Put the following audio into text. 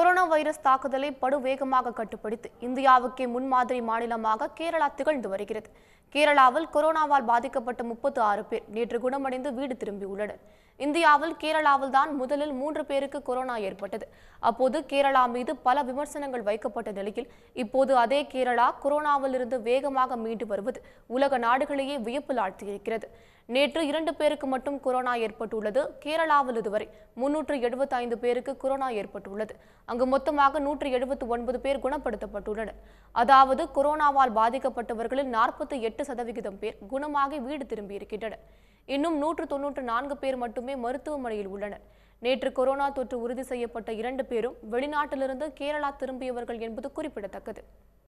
corona virus தாக்குதலை படுவேகமாக கட்டுப்படுத்தி இந்தியாவுக்கே முன்மாதிரி மாநிலமாக கேரளா திகழ்ந்து வருகிறது கேரளாவில் கொரோனாவால் பாதிக்கப்பட்ட முப்பத்து ஆறு பேர் நேற்று குணமடைந்து வீடு திரும்பியுள்ளனர் இந்தியாவில் கேரளாவில் தான் முதலில் மூன்று பேருக்கு கொரோனா ஏற்பட்டது அப்போது கேரளா மீது பல விமர்சனங்கள் வைக்கப்பட்ட நிலையில் இப்போது அதே கேரளா கொரோனாவில் இருந்து வேகமாக மீண்டு வருவது உலக நாடுகளையே வியப்பில் ஆழ்த்தியிருக்கிறது நேற்று இரண்டு பேருக்கு மட்டும் கொரோனா ஏற்பட்டுள்ளது கேரளாவில் இதுவரை முன்னூற்று எழுபத்தி ஐந்து பேருக்கு கொரோனா ஏற்பட்டுள்ளது அங்கு மொத்தமாக நூற்று எழுபத்தி ஒன்பது பேர் குணப்படுத்தப்பட்டுள்ளனர் அதாவது கொரோனாவால் பாதிக்கப்பட்டவர்களில் நாற்பத்தி எட்டு சதவிகிதம் பேர் குணமாகி வீடு திரும்பியிருக்கின்றனர் இன்னும் நூற்று தொன்னூற்று நான்கு பேர் மட்டுமே மருத்துவமனையில் உள்ளனர் நேற்று கொரோனா தொற்று உறுதி செய்யப்பட்ட இரண்டு பேரும் வெளிநாட்டிலிருந்து கேரளா திரும்பியவர்கள் என்பது குறிப்பிடத்தக்கது